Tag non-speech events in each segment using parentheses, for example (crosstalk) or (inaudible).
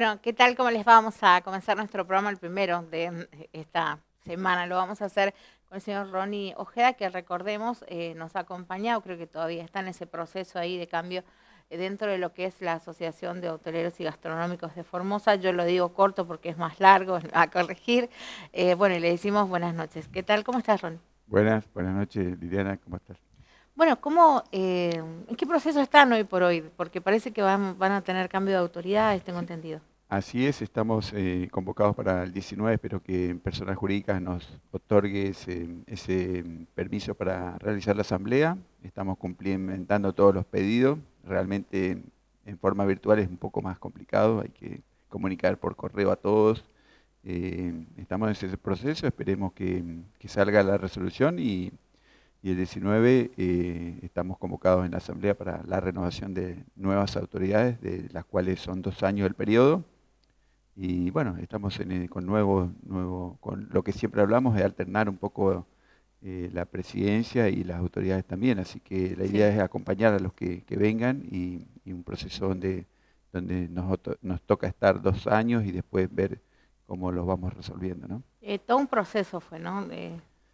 Bueno, ¿qué tal? ¿Cómo les vamos a comenzar nuestro programa, el primero de esta semana? Lo vamos a hacer con el señor Ronnie Ojeda, que recordemos eh, nos ha acompañado, creo que todavía está en ese proceso ahí de cambio eh, dentro de lo que es la Asociación de Hoteleros y Gastronómicos de Formosa. Yo lo digo corto porque es más largo (laughs) a corregir. Eh, bueno, y le decimos buenas noches. ¿Qué tal? ¿Cómo estás, Ronnie? Buenas, buenas noches, Liliana. ¿Cómo estás? Bueno, eh, ¿en qué proceso están hoy por hoy? Porque parece que van, a tener cambio de autoridades, tengo entendido. Así es, estamos eh, convocados para el 19, espero que personas jurídicas nos otorgue ese, permiso para realizar la asamblea. Estamos cumplimentando todos los pedidos. Realmente en forma virtual es un poco más complicado, hay que comunicar por correo a todos. Eh, estamos en ese proceso, esperemos que, que salga la resolución y y el 19 eh, estamos convocados en la Asamblea para la renovación de nuevas autoridades, de las cuales son dos años el periodo. Y bueno, estamos eh, con nuevo, nuevo, con lo que siempre hablamos de alternar un poco eh, la presidencia y las autoridades también. Así que la idea es acompañar a los que, vengan y, un proceso donde, donde nos, toca estar dos años y después ver cómo los vamos resolviendo. ¿no? todo un proceso fue, ¿no?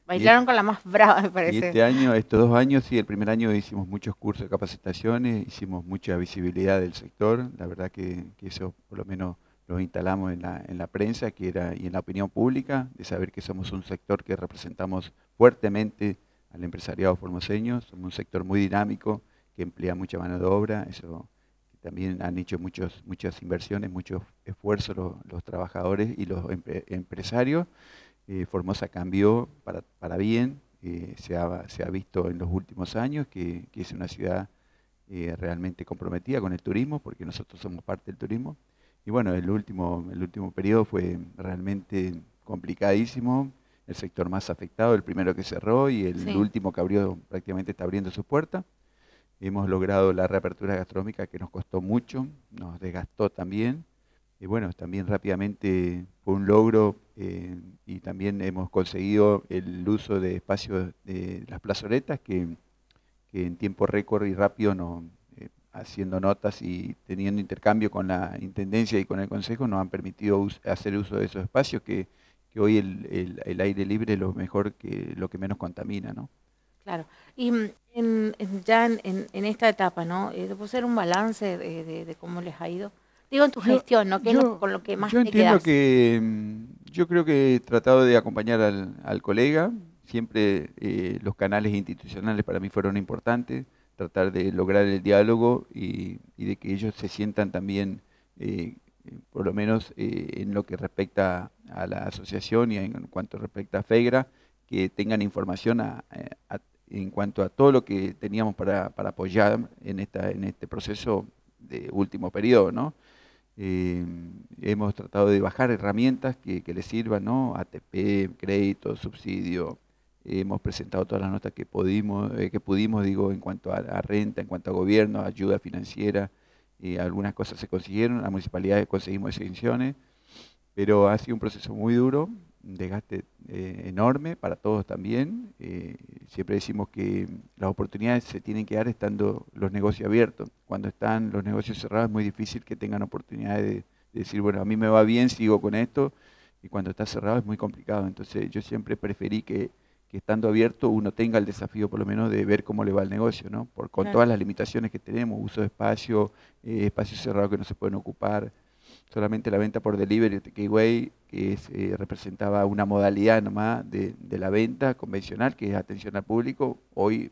Bailaron con la más brava, me este parece. este año, estos dos años, sí, el primer año hicimos muchos cursos de capacitaciones, hicimos mucha visibilidad del sector. La verdad que, eso, por lo menos, lo instalamos en la, prensa que era, y en la opinión pública, de saber que somos un sector que representamos fuertemente al empresariado formoseño. Somos un sector muy dinámico que emplea mucha mano de obra. Eso también han hecho muchos, muchas inversiones, muchos esfuerzos los, trabajadores y los empresarios. Eh, Formosa cambió para, bien, eh, se, ha, visto en los últimos años que, es una ciudad eh, realmente comprometida con el turismo, porque nosotros somos parte del turismo. Y bueno, el último, el último periodo fue realmente complicadísimo, el sector más afectado, el primero que cerró y el último que abrió prácticamente está abriendo sus puertas. Hemos logrado la reapertura gastronómica que nos costó mucho, nos desgastó también bueno, también rápidamente fue un logro eh, y también hemos conseguido el uso de espacios de las plazoletas que, en tiempo récord y rápido no eh, haciendo notas y teniendo intercambio con la Intendencia y con el Consejo nos han permitido hacer uso de esos espacios que, hoy el, el, aire libre es lo mejor que lo que menos contamina, ¿no? Claro, y mm, en, ya en, esta etapa, ¿no? Eh, ¿Puedo ser un balance de cómo les ha ido? Digo en tu gestión, ¿no? ¿Qué es lo, con lo que más yo entiendo que mm, yo creo que he tratado de acompañar al, al colega. Siempre eh, los canales institucionales para mí fueron importantes. Tratar de lograr el diálogo y, de que ellos se sientan también, eh, por lo menos eh, en lo que respecta a la asociación y en cuanto respecta a FEGRA, que tengan información en cuanto a todo lo que teníamos para, para apoyar en, esta, en este proceso de último periodo, ¿no? Eh, hemos tratado de bajar herramientas que, les sirvan, ¿no? ATP, crédito, subsidio. hemos presentado todas las notas que pudimos, eh, que pudimos digo, en cuanto a, renta, en cuanto a gobierno, ayuda financiera. Eh, algunas cosas se consiguieron, las municipalidades conseguimos exenciones, pero ha sido un proceso muy duro desgaste eh, enorme para todos también. Eh, siempre decimos que las oportunidades se tienen que dar estando los negocios abiertos. Cuando están los negocios cerrados es muy difícil que tengan oportunidades de, decir, bueno, a mí me va bien, sigo con esto. Y cuando está cerrado es muy complicado. Entonces yo siempre preferí que, estando abierto uno tenga el desafío por lo menos de ver cómo le va el negocio, ¿no? Por, con todas las limitaciones que tenemos, uso de espacio, eh, espacios cerrados que no se pueden ocupar, solamente la venta por delivery de Takeaway, que eh, representaba una modalidad nomás de, la venta convencional, que es atención al público, hoy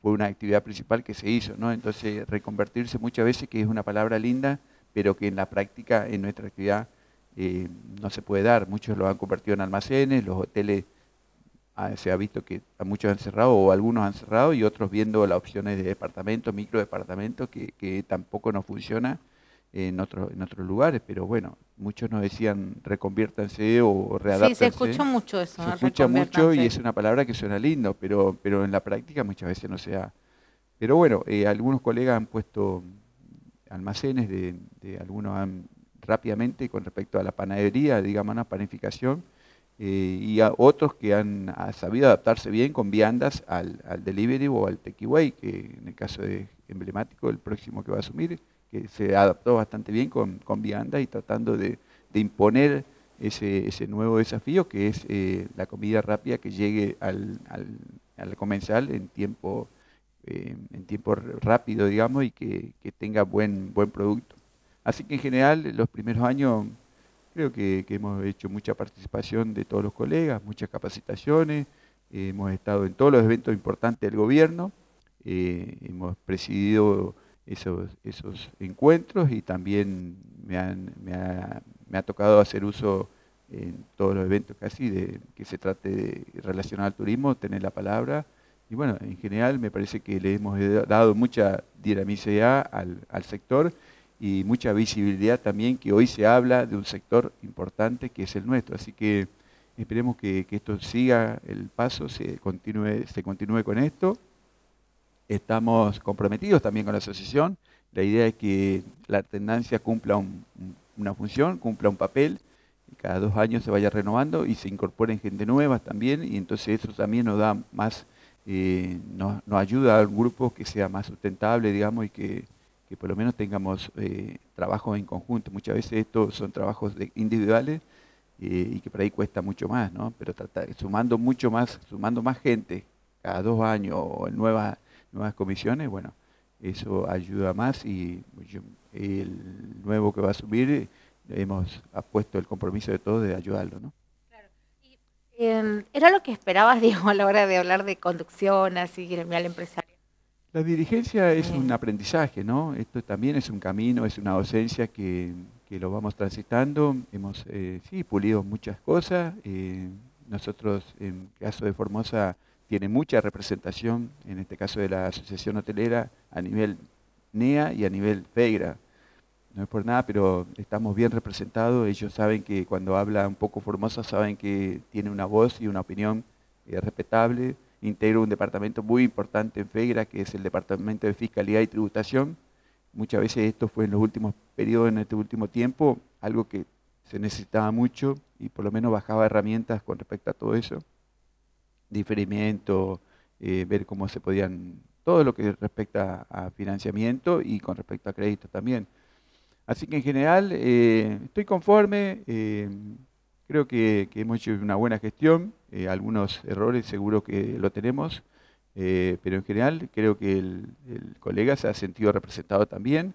fue una actividad principal que se hizo, ¿no? Entonces, reconvertirse muchas veces, que es una palabra linda, pero que en la práctica, en nuestra actividad, eh, no se puede dar. Muchos lo han convertido en almacenes, los hoteles ah, se ha visto que muchos han cerrado o algunos han cerrado y otros viendo las opciones de departamentos, microdepartamentos, que, que tampoco nos funciona en, otro, en otros lugares, pero bueno, muchos nos decían reconviértanse o readaptarse. Sí, se escucha mucho eso. Se escucha mucho y es una palabra que suena lindo, pero, pero en la práctica muchas veces no se Pero bueno, eh, algunos colegas han puesto almacenes de, algunos han, rápidamente con respecto a la panadería, digamos, una panificación, eh, y a otros que han sabido adaptarse bien con viandas al, delivery o al takeaway, que en el caso de emblemático, el próximo que va a asumir que se adaptó bastante bien con, con y tratando de, imponer ese, nuevo desafío que es eh, la comida rápida que llegue al, al, comensal en tiempo, eh, en tiempo rápido, digamos, y que, tenga buen, buen producto. Así que en general, los primeros años creo que, hemos hecho mucha participación de todos los colegas, muchas capacitaciones, hemos estado en todos los eventos importantes del gobierno, eh, hemos presidido esos, esos encuentros y también me, ha, tocado hacer uso en todos los eventos casi de que se trate de relacionar al turismo, tener la palabra. Y bueno, en general me parece que le hemos dado mucha dinamicidad al, al sector y mucha visibilidad también que hoy se habla de un sector importante que es el nuestro. Así que esperemos que, esto siga el paso, se continúe, se continúe con esto Estamos comprometidos también con la asociación. La idea es que la tendencia cumpla una función, cumpla un papel, cada dos años se vaya renovando y se incorporen gente nueva también, y entonces eso también nos da más, eh, nos, ayuda al grupo que sea más sustentable, digamos, y que, por lo menos tengamos eh, trabajos en conjunto. Muchas veces estos son trabajos individuales eh, y que por ahí cuesta mucho más, ¿no? Pero sumando mucho más, sumando más gente cada dos años o en nuevas nuevas comisiones, bueno, eso ayuda más y el nuevo que va a subir, hemos puesto el compromiso de todos de ayudarlo, ¿no? Em, ¿Era lo que esperabas, (laughs) Diego, a la hora de hablar de conducción, así, gremial empresario? La dirigencia es un aprendizaje, ¿no? Esto también es un camino, es una docencia que, lo vamos transitando. Hemos, eh, sí, pulido muchas cosas. Eh, nosotros, en caso de Formosa, tiene mucha representación, en este caso de la Asociación Hotelera, a nivel NEA y a nivel FEIRA. No es por nada, pero estamos bien representados. Ellos saben que cuando habla un poco Formosa, saben que tiene una voz y una opinión eh, respetable. Integro un departamento muy importante en FEIRA, que es el Departamento de Fiscalidad y Tributación. Muchas veces esto fue en los últimos periodos, en este último tiempo, algo que se necesitaba mucho y por lo menos bajaba herramientas con respecto a todo eso diferimiento, eh, ver cómo se podían, todo lo que respecta a financiamiento y con respecto a crédito también. Así que en general eh, estoy conforme, eh, creo que, hemos hecho una buena gestión, algunos errores seguro que lo tenemos, pero en general creo que el, colega se ha sentido representado también.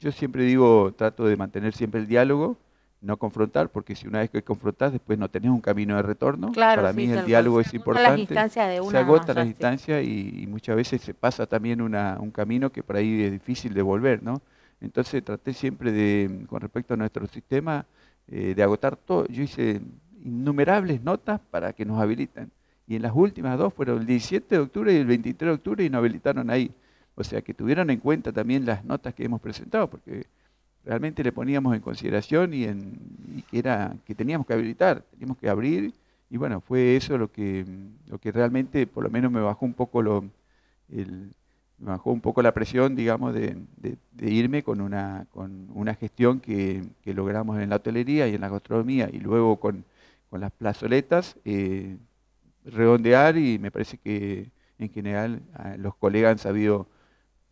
yo siempre digo, trato de mantener siempre el diálogo, no confrontar, porque si una vez que confrontás, después no tenés un camino de retorno. Para mí el diálogo es importante. se agotan las distancia y, muchas veces se pasa también una, un camino que por ahí es difícil de volver, ¿no? Entonces traté siempre de, con respecto a nuestro sistema, eh, de agotar todo. Yo hice innumerables notas para que nos habiliten. Y en las últimas dos fueron el 17 de octubre y el 23 de octubre y nos habilitaron ahí. O sea que tuvieron en cuenta también las notas que hemos presentado, porque realmente le poníamos en consideración y, en, que, era, que teníamos que habilitar, teníamos que abrir. Y bueno, fue eso lo que, lo que realmente por lo menos me bajó un poco, lo, bajó un poco la presión, digamos, de, irme con una, con una gestión que, logramos en la hotelería y en la gastronomía y luego con, las plazoletas, eh, redondear y me parece que en general los colegas han sabido,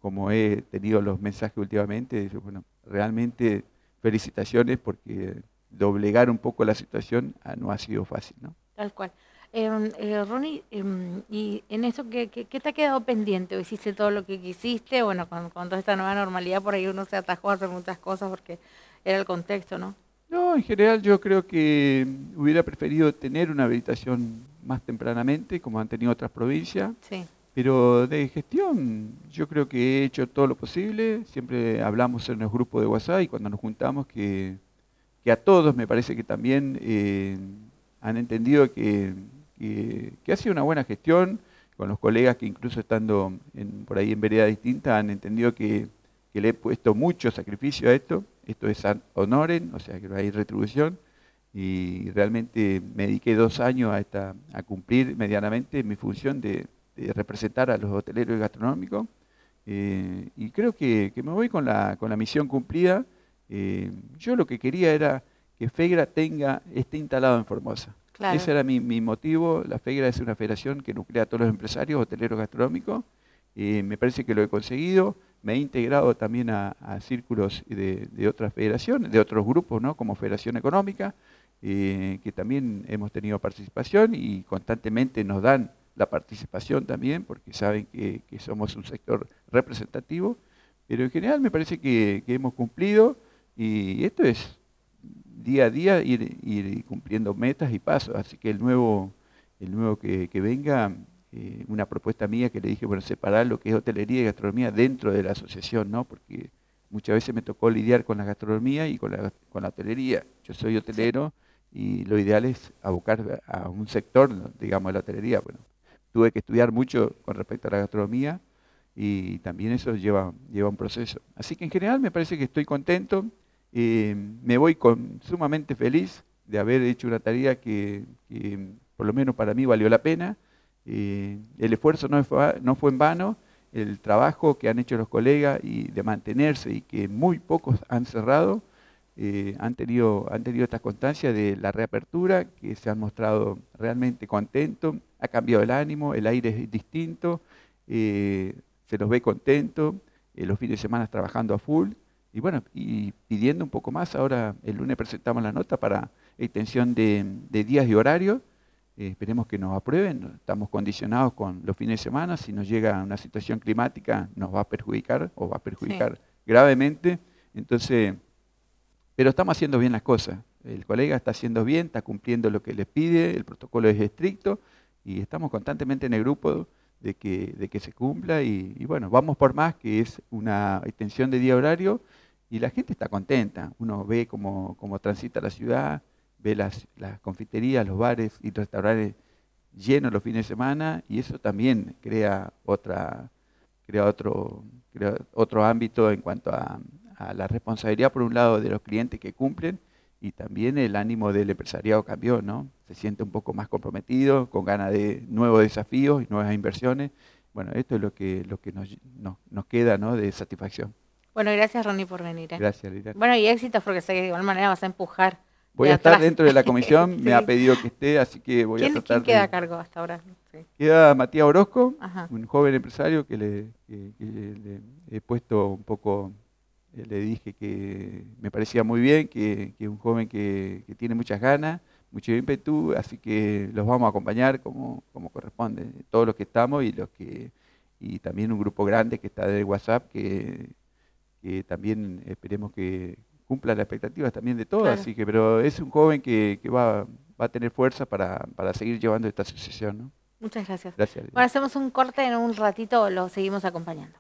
como he tenido los mensajes últimamente, bueno, realmente felicitaciones porque doblegar un poco la situación ah, no ha sido fácil. ¿no? Tal cual. Em, eh, Ronnie, em, ¿y en eso qué, te ha quedado pendiente? ¿O hiciste todo lo que quisiste? Bueno, con, con, toda esta nueva normalidad por ahí uno se atajó a hacer muchas cosas porque era el contexto, ¿no? No, en general yo creo que hubiera preferido tener una habilitación más tempranamente, como han tenido otras provincias. Sí. Pero de gestión, yo creo que he hecho todo lo posible. Siempre hablamos en el grupo de WhatsApp y cuando nos juntamos que, a todos me parece que también eh, han entendido que, ha sido una buena gestión. Con los colegas que incluso estando por ahí en veredas distintas han entendido que, le he puesto mucho sacrificio a esto. Esto es honoren, o sea que no hay retribución y realmente me dediqué dos años a, esta, a cumplir medianamente mi función de, de representar a los hoteleros y gastronómicos. Eh, y creo que, me voy con la, con la misión cumplida. Eh, yo lo que quería era que FEGRA tenga, esté instalado en Formosa. Ese era mi, motivo. La FEGRA es una federación que nuclea a todos los empresarios, hoteleros, gastronómicos. Eh, me parece que lo he conseguido. Me he integrado también a, círculos de, de, otras federaciones, de otros grupos, ¿no? como Federación Económica, que también hemos tenido participación y constantemente nos dan la participación también, porque saben que, somos un sector representativo, pero en general me parece que, hemos cumplido y esto es día a día ir, cumpliendo metas y pasos, así que el nuevo, el nuevo que, venga, eh, una propuesta mía que le dije, bueno, separar lo que es hotelería y gastronomía dentro de la asociación, ¿no? Porque muchas veces me tocó lidiar con la gastronomía y con la, con la hotelería. Yo soy hotelero y lo ideal es abocar a un sector, digamos, de la hotelería. Bueno, tuve que estudiar mucho con respecto a la gastronomía y también eso lleva, lleva un proceso. Así que en general me parece que estoy contento, eh, me voy sumamente feliz de haber hecho una tarea que, por lo menos para mí valió la pena. Eh, el esfuerzo no fue, no fue en vano, el trabajo que han hecho los colegas y de mantenerse y que muy pocos han cerrado, eh, han, tenido, han tenido estas constancias de la reapertura, que se han mostrado realmente contentos, ha cambiado el ánimo, el aire es distinto, eh, se los ve contentos, eh, los fines de semana trabajando a full, y bueno, y pidiendo un poco más, ahora el lunes presentamos la nota para extensión de, días y horarios, esperemos que nos aprueben, estamos condicionados con los fines de semana, si nos llega una situación climática nos va a perjudicar o va a perjudicar gravemente, entonces pero estamos haciendo bien las cosas. El colega está haciendo bien, está cumpliendo lo que le pide, el protocolo es estricto y estamos constantemente en el grupo de que, de que se cumpla y, bueno, vamos por más, que es una extensión de día horario y la gente está contenta. Uno ve cómo, transita la ciudad, ve las, las confiterías, los bares y restaurantes llenos los fines de semana y eso también crea otra crea otro crea otro ámbito en cuanto a, a la responsabilidad, por un lado, de los clientes que cumplen y también el ánimo del empresariado cambió, ¿no? Se siente un poco más comprometido, con ganas de nuevos desafíos y nuevas inversiones. Bueno, esto es lo que, lo que nos, nos, queda ¿no? de satisfacción. Bueno, gracias Ronnie por venir. ¿eh? Gracias, Lira. Bueno, y éxitos porque sé que de igual manera vas a empujar. Voy a estar dentro de la comisión, (laughs) me ha pedido que esté, así que voy a tratar. ¿Quién queda a cargo hasta ahora? Queda Matías Orozco, un joven empresario que le he puesto un poco eh, le dije que me parecía muy bien, que, es un joven que, tiene muchas ganas, mucho ímpetu, así que los vamos a acompañar como, como corresponde, todos los que estamos y los que y también un grupo grande que está de WhatsApp que, también esperemos que cumpla las expectativas también de todos, así que pero es un joven que, va, a tener fuerza para, seguir llevando esta asociación. Muchas gracias. Gracias. Bueno, hacemos un corte en un ratito, lo seguimos acompañando.